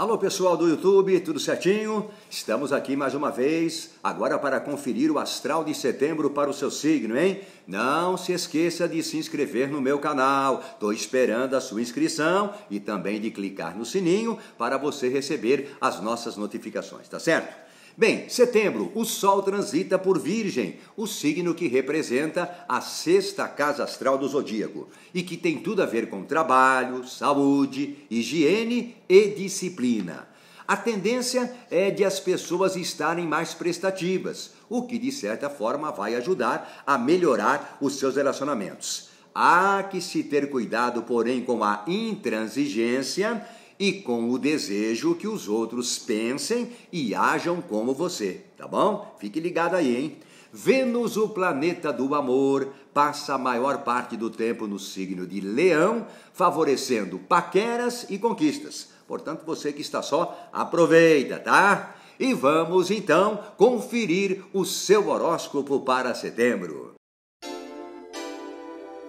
Alô pessoal do YouTube, tudo certinho? Estamos aqui mais uma vez, agora para conferir o astral de setembro para o seu signo, hein? Não se esqueça de se inscrever no meu canal. Tô esperando a sua inscrição e também de clicar no sininho para você receber as nossas notificações, tá certo? Bem, setembro, o Sol transita por Virgem, o signo que representa a sexta casa astral do zodíaco e que tem tudo a ver com trabalho, saúde, higiene e disciplina. A tendência é de as pessoas estarem mais prestativas, o que de certa forma vai ajudar a melhorar os seus relacionamentos. Há que se ter cuidado, porém, com a intransigência e com o desejo que os outros pensem e hajam como você, tá bom? Fique ligado aí, hein? Vênus, o planeta do amor, passa a maior parte do tempo no signo de Leão, favorecendo paqueras e conquistas. Portanto, você que está só, aproveita, tá? E vamos então conferir o seu horóscopo para setembro.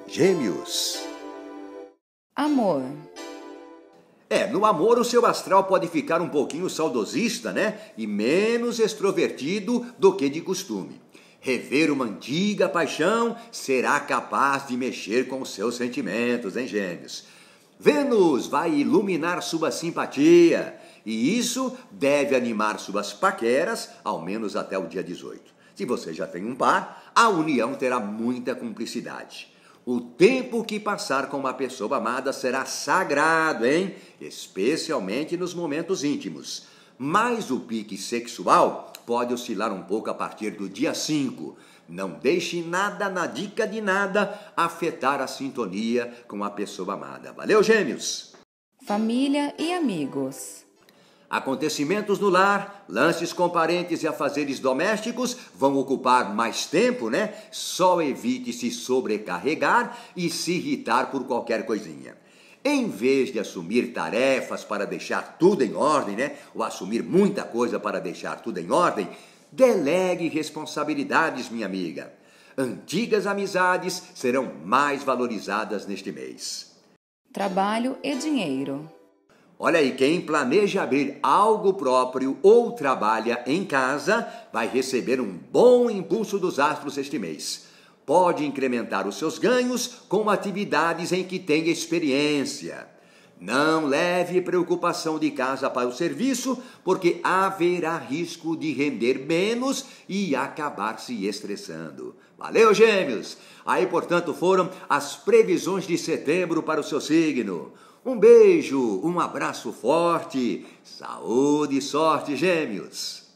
Gêmeos. Amor. É, no amor o seu astral pode ficar um pouquinho saudosista, né? E menos extrovertido do que de costume. Rever uma antiga paixão será capaz de mexer com seus sentimentos, hein, gêmeos? Vênus vai iluminar sua simpatia e isso deve animar suas paqueras, ao menos até o dia 18. Se você já tem um par, a união terá muita cumplicidade. O tempo que passar com uma pessoa amada será sagrado, hein? Especialmente nos momentos íntimos. Mas o pique sexual pode oscilar um pouco a partir do dia 5. Não deixe nada na dica de nada afetar a sintonia com a pessoa amada. Valeu, gêmeos! Família e amigos. Acontecimentos no lar, lances com parentes e afazeres domésticos vão ocupar mais tempo, né? Só evite se sobrecarregar e se irritar por qualquer coisinha. Em vez de assumir tarefas para deixar tudo em ordem, né? Ou assumir muita coisa para deixar tudo em ordem, delegue responsabilidades, minha amiga. Antigas amizades serão mais valorizadas neste mês. Trabalho e dinheiro. Olha aí, quem planeja abrir algo próprio ou trabalha em casa vai receber um bom impulso dos astros este mês. Pode incrementar os seus ganhos com atividades em que tenha experiência. Não leve preocupação de casa para o serviço, porque haverá risco de render menos e acabar se estressando. Valeu, Gêmeos! Aí, portanto, foram as previsões de setembro para o seu signo. Um beijo, um abraço forte, saúde e sorte, gêmeos!